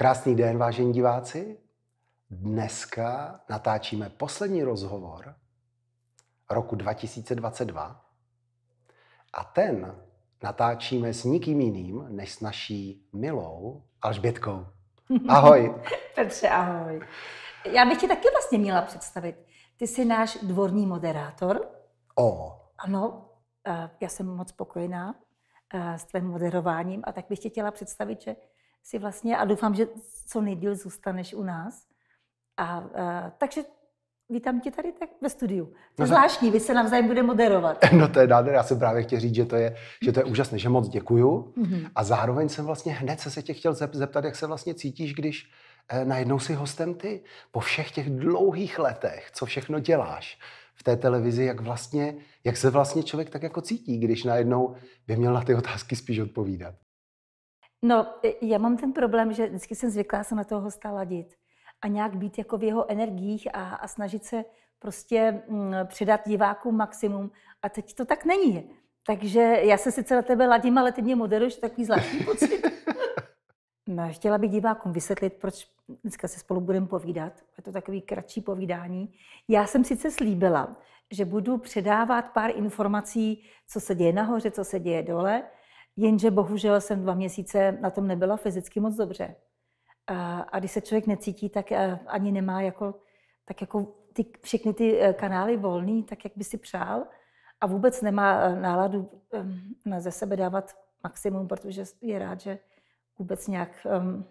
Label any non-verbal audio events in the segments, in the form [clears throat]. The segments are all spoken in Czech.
Krásný den, vážení diváci. Dneska natáčíme poslední rozhovor roku 2022 a ten natáčíme s nikým jiným než s naší milou Alžbětkou. [laughs] Ahoj. Petře, ahoj. Já bych tě taky vlastně měla představit. Ty jsi náš dvorní moderátor. O. Ano, eh, já jsem moc spokojená eh, s tvým moderováním a tak bych tě chtěla představit, že si vlastně, a doufám, že co nejdíl zůstaneš u nás. A, a takže vítám tě tady tak ve studiu. To no, no, zvláštní, vy se navzájem bude moderovat. [laughs] No to je nádher, já jsem právě chtěl říct, že to je, že to je úžasné, že moc děkuju. Mm-hmm. A zároveň jsem vlastně hned se, se tě chtěl zeptat, jak se vlastně cítíš, když eh, najednou si hostem ty po všech těch dlouhých letech, co všechno děláš v té televizi, jak vlastně, jak se vlastně člověk tak jako cítí, když najednou by měl na ty otázky spíš odpovídat. No, e, já mám ten problém, že vždycky jsem zvyklá se na toho hosta ladit a nějak být jako v jeho energiích a, a snažit se prostě mm, předat divákům maximum. A teď to tak není. Takže já se sice na tebe ladím, ale ty mě moderuješ takový zvláštní pocit. [laughs] no, chtěla bych divákům vysvětlit, proč dneska se spolu budeme povídat. Je to takový kratší povídání. Já jsem sice slíbila, že budu předávat pár informací, co se děje nahoře, co se děje dole, Jenže bohužel jsem dva měsíce na tom nebyla fyzicky moc dobře. A, a když se člověk necítí, tak ani nemá jako, tak jako ty, všechny ty eh, kanály volný, tak jak by si přál. A vůbec nemá eh, náladu um, ze sebe dávat maximum, protože je rád, že vůbec nějak um,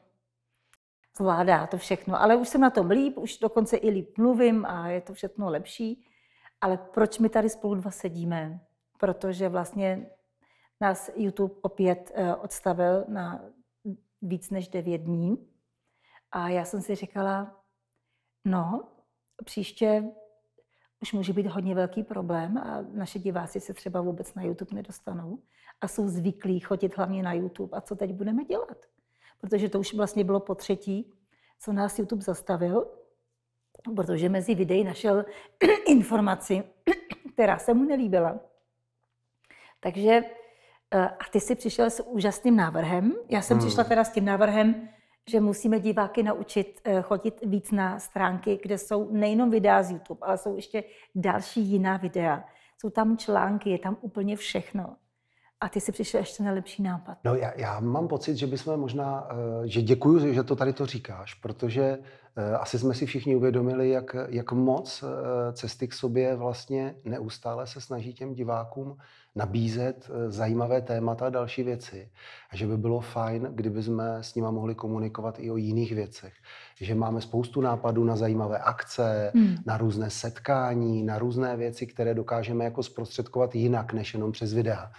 zvládá to všechno. Ale už jsem na tom líp, už dokonce i líp mluvím a je to všechno lepší. Ale proč my tady spolu dva sedíme? Protože vlastně nás YouTube opět eh, odstavil na víc než 9 dní. A já jsem si říkala, no, příště už může být hodně velký problém a naše diváci se třeba vůbec na YouTube nedostanou a jsou zvyklí chodit hlavně na YouTube. A co teď budeme dělat? Protože to už vlastně bylo po třetí, co nás YouTube zastavil, protože mezi videí našel [clears throat] informaci, [clears throat] která se mu nelíbila. Takže Eh, a ty jsi přišel s úžasným návrhem. Já jsem hmm. přišla teda s tím návrhem, že musíme diváky naučit eh, chodit víc na stránky, kde jsou nejenom videa z YouTube, ale jsou ještě další jiná videa. Jsou tam články, je tam úplně všechno. A ty si přišel ještě na lepší nápad. No já, já mám pocit, že bychom možná, eh, že děkuju, že to tady to říkáš, protože eh, asi jsme si všichni uvědomili, jak, jak moc eh, cesty k sobě vlastně neustále se snaží těm divákům nabízet zajímavé témata a další věci. A že by bylo fajn, kdyby jsme s nima mohli komunikovat i o jiných věcech. Že máme spoustu nápadů na zajímavé akce, hmm. na různé setkání, na různé věci, které dokážeme jako zprostředkovat jinak, než jenom přes videa.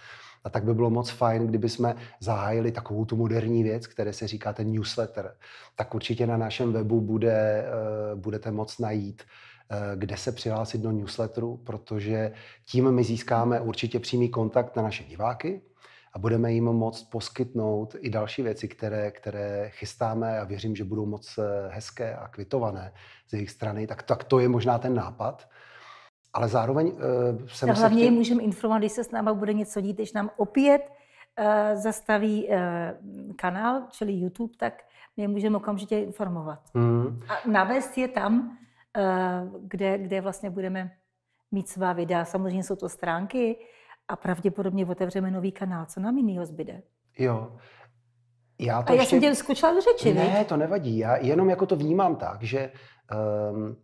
A tak by bylo moc fajn, kdyby jsme zahájili takovou tu moderní věc, které se říká ten newsletter. Tak určitě na našem webu bude, eh, budete moc najít eh, kde se přihlásit do newsletteru, protože tím my získáme určitě přímý kontakt na naše diváky, a budeme jim moct poskytnout i další věci, které, které chystáme a věřím, že budou moc eh, hezké a kvitované z jejich strany, tak, tak to je možná ten nápad, ale zároveň uh, jsem a hlavně se chtěl... můžeme informovat, když se s náma bude něco dít, když nám opět uh, zastaví uh, kanál, čili YouTube, tak my můžeme okamžitě informovat. Mm. A navést je tam, uh, kde, kde vlastně budeme mít svá videa. Samozřejmě jsou to stránky a pravděpodobně otevřeme nový kanál. Co nám jiného zbyde? Jo. Já to a ještě... já jsem tě skočila do řeči, Ne, ne? to nevadí. Já jenom jako to vnímám tak, že um,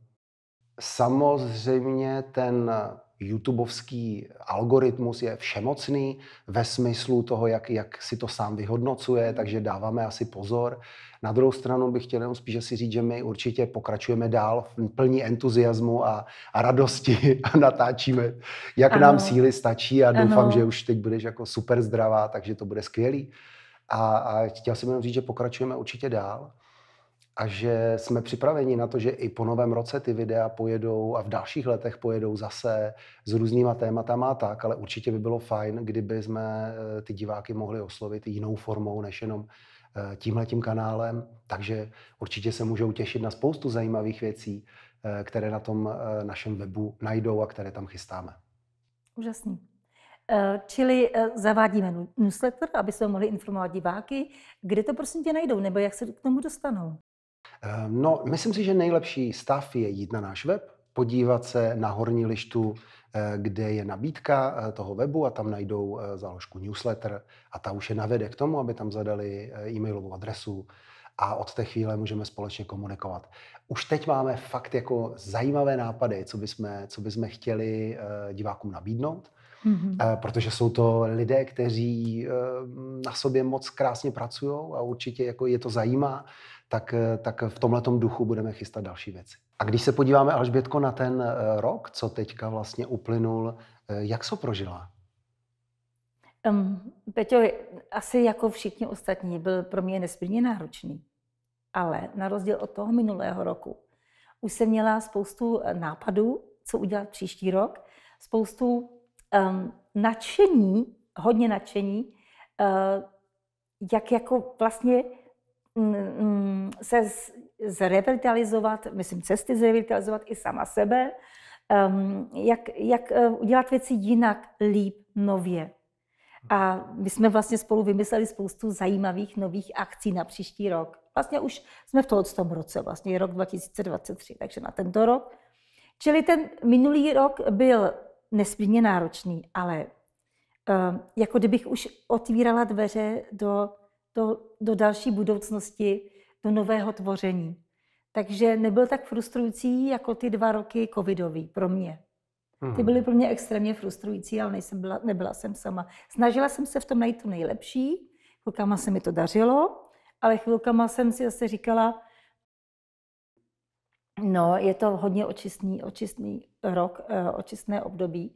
Samozřejmě ten YouTubeovský algoritmus je všemocný ve smyslu toho, jak, jak si to sám vyhodnocuje, hmm. takže dáváme asi pozor. Na druhou stranu bych chtěl jenom spíše si říct, že my určitě pokračujeme dál v plní entuziasmu a, a radosti a natáčíme, jak ano. nám síly stačí a doufám, ano. že už teď budeš jako super zdravá, takže to bude skvělý. A, a chtěl jsem jenom říct, že pokračujeme určitě dál a že jsme připraveni na to, že i po novém roce ty videa pojedou a v dalších letech pojedou zase s různýma tématama a tak, ale určitě by bylo fajn, kdyby jsme eh, ty diváky mohli oslovit jinou formou, než jenom eh, tímhletím kanálem, takže určitě se můžou těšit na spoustu zajímavých věcí, eh, které na tom našem webu najdou a které tam chystáme. Úžasný. Čili zavádíme newsletter, aby jsme mohli informovat diváky, kde to prosím tě najdou, nebo jak se k tomu dostanou. Ehm, no, myslím si, že nejlepší stav je jít na náš web, podívat se na horní lištu, eh, kde je nabídka eh, toho webu a tam najdou eh, záložku newsletter a ta už je navede k tomu, aby tam zadali e-mailovou adresu a od té chvíle můžeme společně komunikovat. Už teď máme fakt jako zajímavé nápady, co bychom, co bychom chtěli divákům nabídnout mm-hmm. Eh, protože jsou to lidé, kteří eh, na sobě moc krásně pracují a určitě jako je to zajímá, tak, eh, tak v tomhle duchu budeme chystat další věci. A když se podíváme, Alžbětko, na ten rok, co teďka vlastně uplynul, jak so prožila? Um, Peťo, asi jako všichni ostatní, byl pro mě nesmírně náročný. Ale na rozdíl od toho minulého roku, už jsem měla spoustu nápadů, co udělat příští rok, spoustu um, nadšení, hodně nadšení, uh, jak jako vlastně mm, mm, se z, zrevitalizovat, myslím, cesty zrevitalizovat i sama sebe, um, jak, jak eh, udělat věci jinak, líp, nově. Hm. A my jsme vlastně spolu vymysleli spoustu zajímavých nových akcí na příští rok. Vlastně už jsme v tom roce, vlastně rok 2023, takže na tento rok. Čili ten minulý rok byl nesmírně náročný, ale eh, jako kdybych už otvírala dveře do, do, do další budoucnosti, do nového tvoření. Takže nebyl tak frustrující jako ty dva roky covidový pro mě. Ty hmm. byly pro mě extrémně frustrující, ale nejsem byla, nebyla jsem sama. Snažila jsem se v tom najít to nejlepší, chvilkama se mi to dařilo, ale chvilkama jsem si zase říkala, No, je to hodně očistný, očistný rok, eh, očistné období.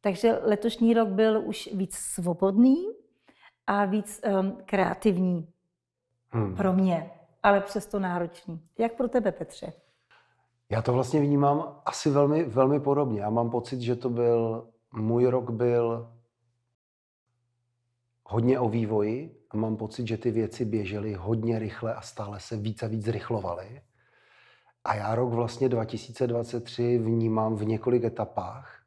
Takže letošní rok byl už víc svobodný a víc um, kreativní hmm. pro mě, ale přesto náročný. Jak pro tebe, Petře? Já to vlastně vnímám asi velmi, velmi podobně. Já mám pocit, že to byl, můj rok byl hodně o vývoji a mám pocit, že ty věci běžely hodně rychle a stále se víc a víc zrychlovaly. A já rok vlastně 2023 vnímám v několik etapách.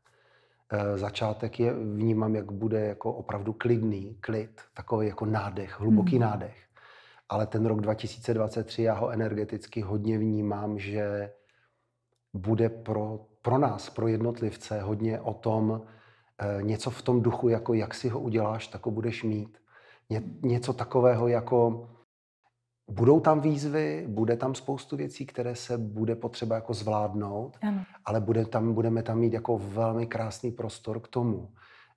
Eh, začátek je vnímám, jak bude jako opravdu klidný, klid, takový jako nádech, hluboký hmm. nádech. Ale ten rok 2023 já ho energeticky hodně vnímám, že bude pro, pro nás, pro jednotlivce, hodně o tom, eh, něco v tom duchu, jako jak si ho uděláš, tak ho budeš mít. Ně, něco takového jako Budou tam výzvy, bude tam spoustu věcí, které se bude potřeba jako zvládnout, ano. ale bude tam, budeme tam mít jako velmi krásný prostor k tomu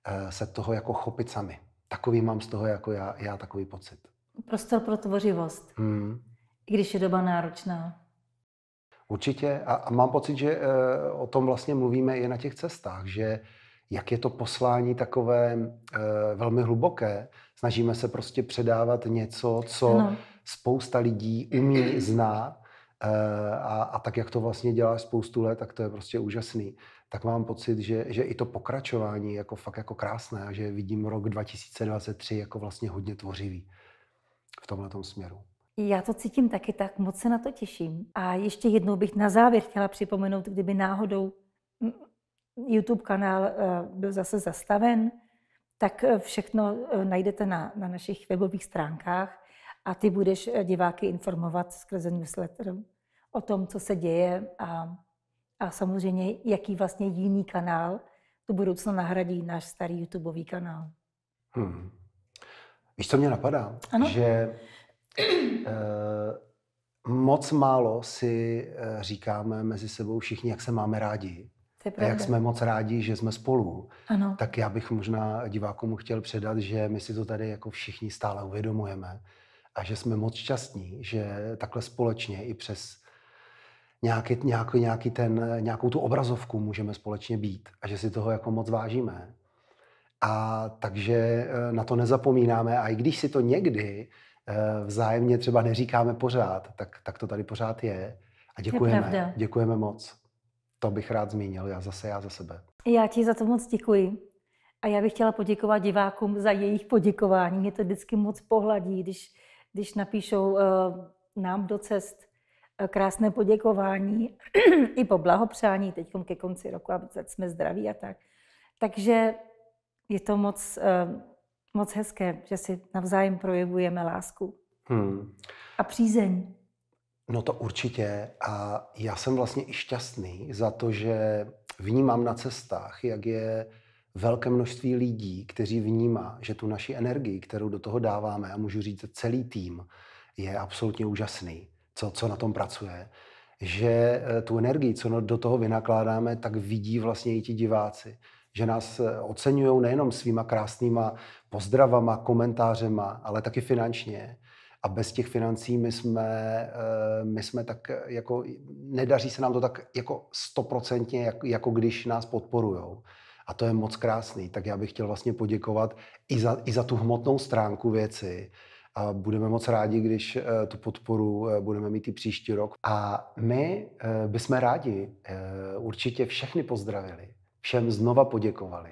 eh, se toho jako chopit sami. Takový mám z toho jako já, já takový pocit. Prostor pro tvořivost, hmm. i když je doba náročná. Určitě a, a mám pocit, že e, o tom vlastně mluvíme i na těch cestách, že jak je to poslání takové e, velmi hluboké, snažíme se prostě předávat něco, co... Ano spousta lidí umí, zná eh, a, a tak, jak to vlastně dělá spoustu let, tak to je prostě úžasný. Tak mám pocit, že, že i to pokračování je jako fakt jako krásné a že vidím rok 2023 jako vlastně hodně tvořivý v tomhle směru. Já to cítím taky tak, moc se na to těším. A ještě jednou bych na závěr chtěla připomenout, kdyby náhodou YouTube kanál eh, byl zase zastaven, tak eh, všechno najdete na, na našich webových stránkách a ty budeš eh, diváky informovat skrze newsletter o tom, co se děje a, a samozřejmě, jaký vlastně jiný kanál tu budoucno nahradí náš starý YouTubeový kanál. Hmm. Víš, co mě napadá? Ano? Že eh, moc málo si eh, říkáme mezi sebou všichni, jak se máme rádi. A jak jsme moc rádi, že jsme spolu, ano. tak já bych možná divákům chtěl předat, že my si to tady jako všichni stále uvědomujeme a že jsme moc šťastní, že takhle společně i přes nějaký, nějaký, nějaký ten, nějakou tu obrazovku můžeme společně být a že si toho jako moc vážíme. A takže eh, na to nezapomínáme a i když si to někdy eh, vzájemně třeba neříkáme pořád, tak, tak to tady pořád je. A děkujeme, děkujeme moc. To bych rád zmínil, já zase, já za sebe. Já ti za to moc děkuji. A já bych chtěla poděkovat divákům za jejich poděkování. Mě to vždycky moc pohladí, když když napíšou eh, nám do cest eh, krásné poděkování [clears throat] i po blahopřání teď ke konci roku, aby jsme zdraví a tak. Takže je to moc, eh, moc hezké, že si navzájem projevujeme lásku hmm. a přízeň. No to určitě. A já jsem vlastně i šťastný za to, že vnímám na cestách, jak je velké množství lidí, kteří vnímá, že tu naši energii, kterou do toho dáváme, a můžu říct, celý tým je absolutně úžasný, co, co na tom pracuje, že eh, tu energii, co no, do toho vynakládáme, tak vidí vlastně i ti diváci. Že nás eh, oceňují nejenom svýma krásnýma pozdravama, komentářema, ale taky finančně. A bez těch financí my jsme, eh, my jsme tak jako, nedaří se nám to tak jako stoprocentně, jako, jako když nás podporujou. A to je moc krásný. Tak já bych chtěl vlastně poděkovat i za, i za tu hmotnou stránku věci. A budeme moc rádi, když eh, tu podporu eh, budeme mít i příští rok. A my eh, bychom rádi určitě všechny pozdravili, všem znova poděkovali.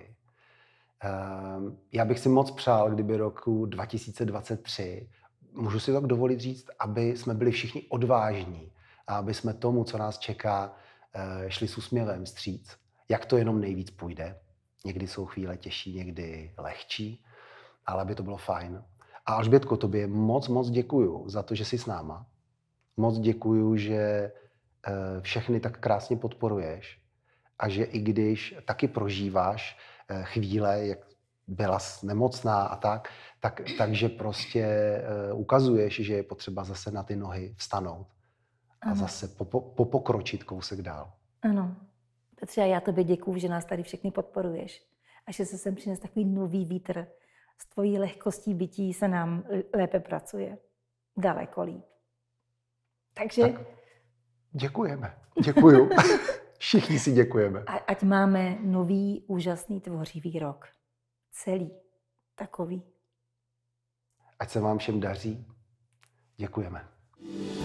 Já bych si moc přál, kdyby roku 2023, můžu si tak dovolit říct, aby jsme byli všichni odvážní a aby jsme tomu, co nás čeká, šli s úsměvem stříc, jak to jenom nejvíc půjde. Někdy jsou chvíle těžší, někdy lehčí, ale aby to bylo fajn. A Alžbětko, tobě moc, moc děkuju za to, že jsi s náma. Moc děkuju, že eh, všechny tak krásně podporuješ a že i když taky prožíváš eh, chvíle, jak byla nemocná a tak, tak takže prostě eh, ukazuješ, že je potřeba zase na ty nohy vstanout a ano. zase popokročit kousek dál. Ano, Petře, já tobě děkuju, že nás tady všechny podporuješ a že se sem přines takový nový vítr. S tvojí lehkostí bytí se nám lépe pracuje. Daleko líp. Takže... Tak děkujeme. Děkuju. [laughs] Všichni si děkujeme. A, ať máme nový, úžasný, tvořivý rok. Celý. Takový. Ať se vám všem daří. Děkujeme. Yeah.